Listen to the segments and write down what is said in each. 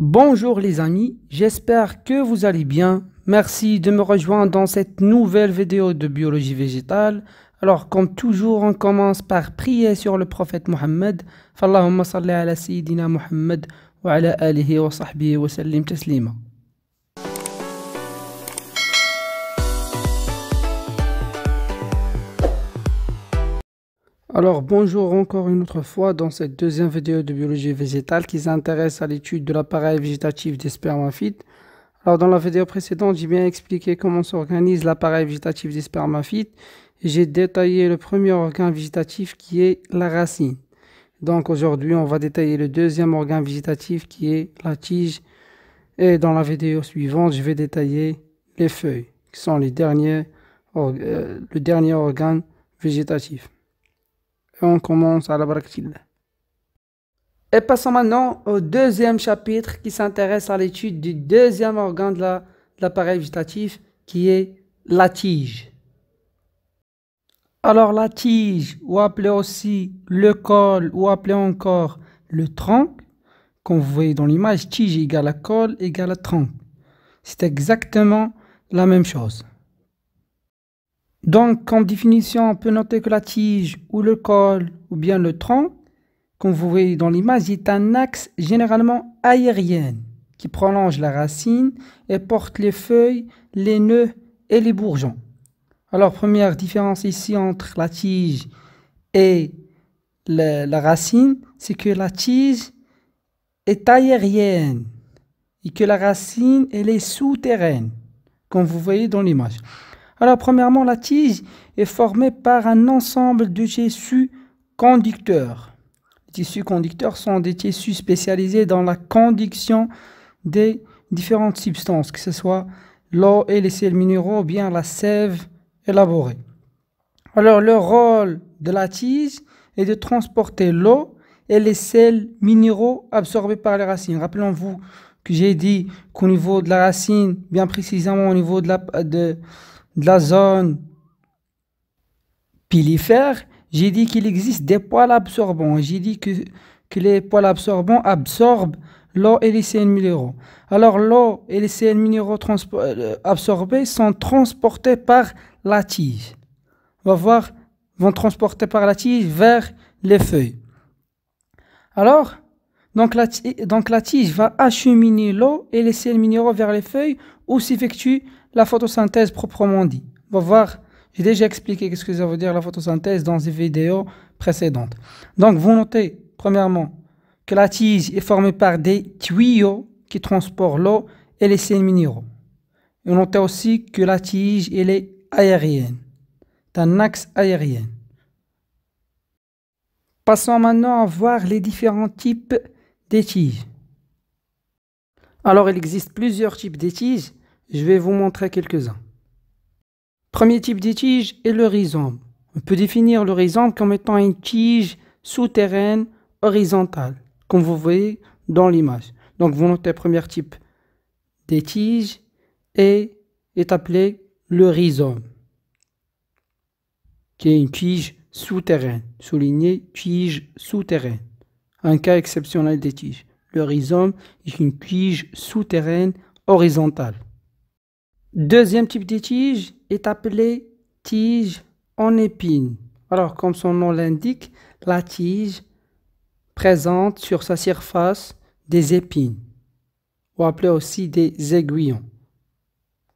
Bonjour les amis, j'espère que vous allez bien. Merci de me rejoindre dans cette nouvelle vidéo de biologie végétale. Alors comme toujours, on commence par prier sur le prophète Mohammed. Fallahumma salli ala wa ala alihi wa sahbihi wa sallim Alors bonjour encore une autre fois dans cette deuxième vidéo de biologie végétale qui s'intéresse à l'étude de l'appareil végétatif des spermaphytes. Alors dans la vidéo précédente, j'ai bien expliqué comment s'organise l'appareil végétatif des et J'ai détaillé le premier organe végétatif qui est la racine. Donc aujourd'hui, on va détailler le deuxième organe végétatif qui est la tige. Et dans la vidéo suivante, je vais détailler les feuilles qui sont les derniers, euh, le dernier organe végétatif on commence à la Et passons maintenant au deuxième chapitre qui s'intéresse à l'étude du deuxième organe de l'appareil végétatif qui est la tige. Alors la tige, ou appelée aussi le col, ou appelé encore le tronc, comme vous voyez dans l'image, tige égale à col égale à tronc. C'est exactement la même chose. Donc, en définition, on peut noter que la tige ou le col ou bien le tronc, comme vous voyez dans l'image, est un axe généralement aérien qui prolonge la racine et porte les feuilles, les nœuds et les bourgeons. Alors, première différence ici entre la tige et la racine, c'est que la tige est aérienne et que la racine, est souterraine, comme vous voyez dans l'image. Alors premièrement, la tige est formée par un ensemble de tissus conducteurs. Les tissus conducteurs sont des tissus spécialisés dans la conduction des différentes substances, que ce soit l'eau et les sels minéraux, ou bien la sève élaborée. Alors le rôle de la tige est de transporter l'eau et les sels minéraux absorbés par les racines. Rappelons-vous que j'ai dit qu'au niveau de la racine, bien précisément au niveau de la, de, de la zone pilifère, j'ai dit qu'il existe des poils absorbants. J'ai dit que, les poils absorbants absorbent l'eau et les CN minéraux. Alors l'eau et les CN minéraux euh, absorbés sont transportés par la tige. On va voir, vont transporter par la tige vers les feuilles. Alors, donc la, donc la tige va acheminer l'eau et les sels minéraux vers les feuilles où s'effectue la photosynthèse proprement dit. On va voir, j'ai déjà expliqué ce que ça veut dire la photosynthèse dans des vidéos précédentes. Donc vous notez, premièrement, que la tige est formée par des tuyaux qui transportent l'eau et les sels minéraux. Et notez aussi que la tige, est aérienne. d'un axe aérien. Passons maintenant à voir les différents types des tiges. Alors il existe plusieurs types de tiges, je vais vous montrer quelques-uns. Premier type de tige est le rhizome. On peut définir le rhizome comme étant une tige souterraine horizontale, comme vous voyez dans l'image. Donc vous notez le premier type des tiges et est appelé le rhizome, qui est une tige souterraine, souligné tige souterraine un cas exceptionnel des tiges. Le rhizome est une tige souterraine horizontale. Deuxième type de tige est appelé tige en épine. Alors, comme son nom l'indique, la tige présente sur sa surface des épines, ou appelées aussi des aiguillons,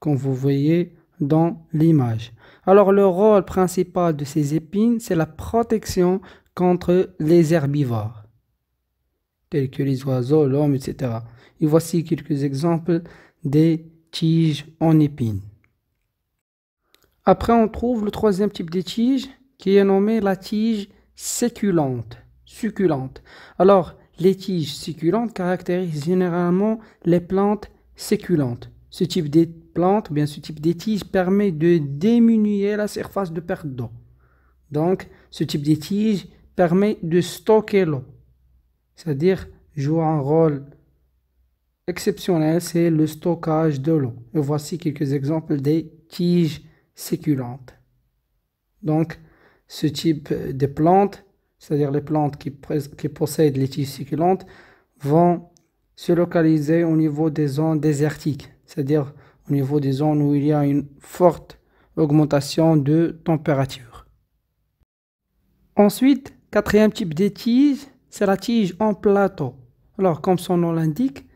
comme vous voyez dans l'image. Alors, le rôle principal de ces épines, c'est la protection contre les herbivores tels que les oiseaux, l'homme, etc. Et voici quelques exemples des tiges en épines. Après, on trouve le troisième type de tige qui est nommé la tige séculente. Succulente. Alors, les tiges succulentes caractérisent généralement les plantes séculentes. Ce type de plante, bien ce type de tige permet de diminuer la surface de perte d'eau. Donc, ce type de tige permet de stocker l'eau c'est-à-dire joue un rôle exceptionnel, c'est le stockage de l'eau. Et voici quelques exemples des tiges succulentes. Donc, ce type de plantes, c'est-à-dire les plantes qui, possèdent les tiges succulentes, vont se localiser au niveau des zones désertiques, c'est-à-dire au niveau des zones où il y a une forte augmentation de température. Ensuite, quatrième type de tiges, c'est la tige en plateau. Alors, comme son nom l'indique,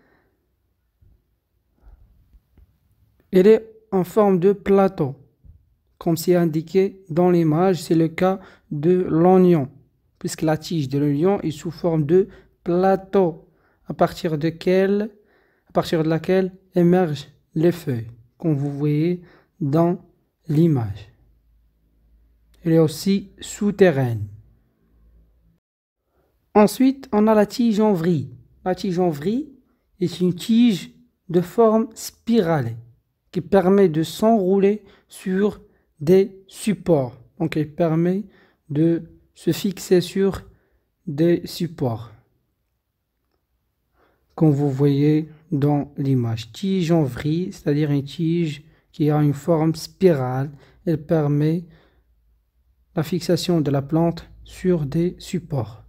elle est en forme de plateau. Comme c'est indiqué dans l'image, c'est le cas de l'oignon, puisque la tige de l'oignon est sous forme de plateau, à partir, à partir de laquelle émergent les feuilles, comme vous voyez dans l'image. Elle est aussi souterraine. Ensuite, on a la tige en vrille. La tige en vrille est une tige de forme spirale qui permet de s'enrouler sur des supports. Donc, elle permet de se fixer sur des supports. Comme vous voyez dans l'image, tige en vrille, c'est-à-dire une tige qui a une forme spirale, elle permet la fixation de la plante sur des supports.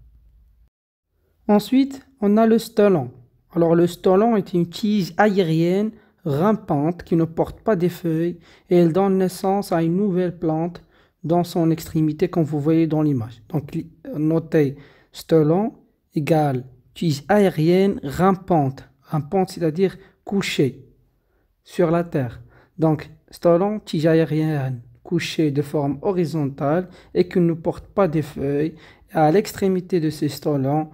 Ensuite, on a le stolon. Alors le stolon est une tige aérienne rampante qui ne porte pas des feuilles et elle donne naissance à une nouvelle plante dans son extrémité comme vous voyez dans l'image. Donc notez stolon égale tige aérienne rampante. Rampante c'est-à-dire couchée sur la terre. Donc stolon tige aérienne couchée de forme horizontale et qui ne porte pas des feuilles. À l'extrémité de ces stolons,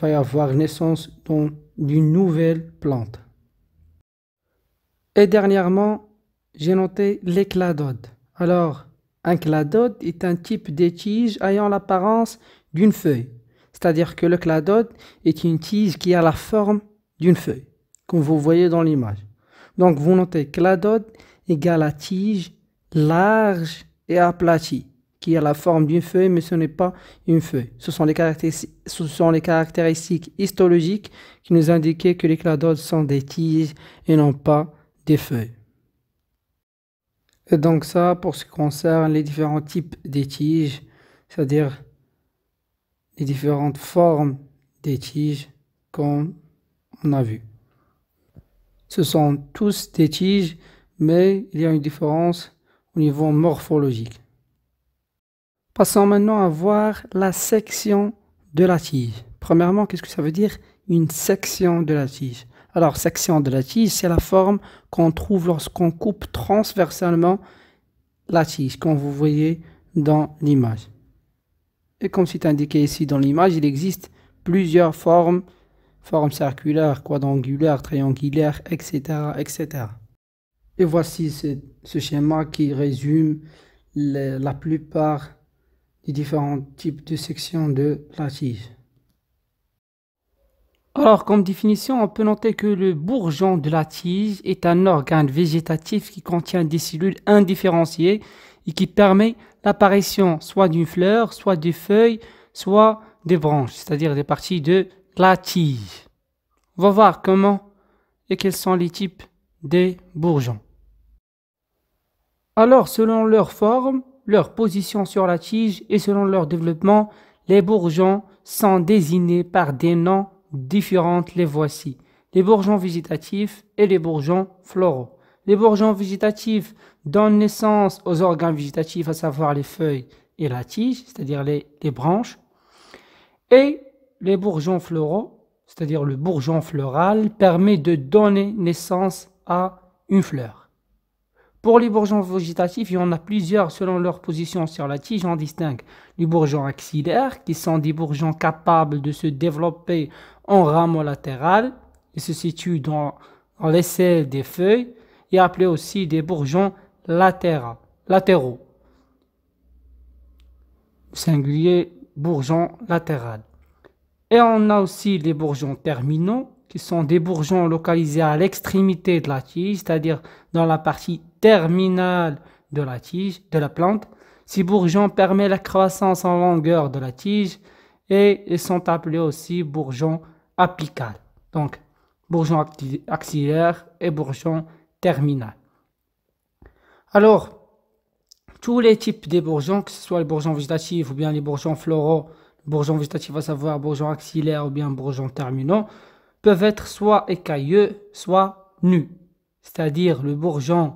va y avoir naissance d'une nouvelle plante. Et dernièrement, j'ai noté les cladodes. Alors, un cladode est un type de tige ayant l'apparence d'une feuille. C'est-à-dire que le cladode est une tige qui a la forme d'une feuille, comme vous voyez dans l'image. Donc vous notez cladode égale à tige large et aplatie qui a la forme d'une feuille, mais ce n'est pas une feuille. Ce sont les caractéristiques, ce sont les caractéristiques histologiques qui nous indiquaient que les cladodes sont des tiges et non pas des feuilles. Et donc ça, pour ce qui concerne les différents types des tiges, c'est-à-dire les différentes formes des tiges qu'on a vues. Ce sont tous des tiges, mais il y a une différence au niveau morphologique. Passons maintenant à voir la section de la tige. Premièrement, qu'est-ce que ça veut dire une section de la tige Alors, section de la tige, c'est la forme qu'on trouve lorsqu'on coupe transversalement la tige, comme vous voyez dans l'image. Et comme c'est indiqué ici dans l'image, il existe plusieurs formes, formes circulaires, quadrangulaires, triangulaires, etc. etc. Et voici ce, schéma qui résume la plupart les différents types de sections de la tige. Alors, comme définition, on peut noter que le bourgeon de la tige est un organe végétatif qui contient des cellules indifférenciées et qui permet l'apparition soit d'une fleur, soit des feuilles, soit des branches, c'est-à-dire des parties de la tige. On va voir comment et quels sont les types des bourgeons. Alors, selon leur forme, leur position sur la tige et selon leur développement, les bourgeons sont désignés par des noms différents. Les voici les bourgeons végétatifs et les bourgeons floraux. Les bourgeons végétatifs donnent naissance aux organes végétatifs, à savoir les feuilles et la tige, c'est-à-dire les, les, branches. Et les bourgeons floraux, c'est-à-dire le bourgeon floral, permet de donner naissance à une fleur. Pour les bourgeons végétatifs, il y en a plusieurs selon leur position sur la tige. On distingue les bourgeons axillaires, qui sont des bourgeons capables de se développer en rameaux latéral ils se situent dans, dans l'aisselle des feuilles, et appelés aussi des bourgeons latéraux. Singulier bourgeon latéral. Et on a aussi les bourgeons terminaux, qui sont des bourgeons localisés à l'extrémité de la tige, c'est-à-dire dans la partie terminale de la tige, de la plante. Ces bourgeons permettent la croissance en longueur de la tige et sont appelés aussi bourgeons apicales. Donc, bourgeons axillaires et bourgeons terminal. Alors, tous les types de bourgeons, que ce soit les bourgeons végétatifs ou bien les bourgeons floraux, bourgeons végétatifs, à savoir bourgeons axillaires ou bien bourgeons terminaux, peuvent être soit écailleux, soit nus, c'est-à-dire le bourgeon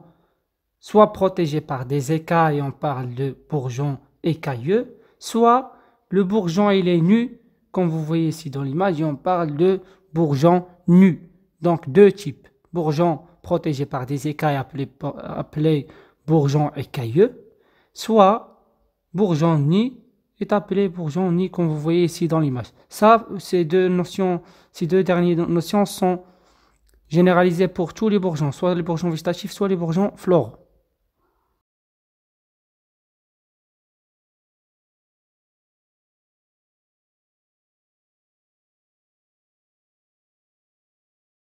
soit protégé par des écailles, on parle de bourgeon écailleux, soit le bourgeon il est nu, comme vous voyez ici dans l'image, on parle de bourgeon nu. Donc deux types, bourgeon protégé par des écailles appelé, appelé bourgeon écailleux, soit bourgeon nu, est appelé bourgeon, ni comme vous voyez ici dans l'image. Ça, ces deux notions, ces deux dernières notions sont généralisées pour tous les bourgeons, soit les bourgeons végétatifs, soit les bourgeons floraux.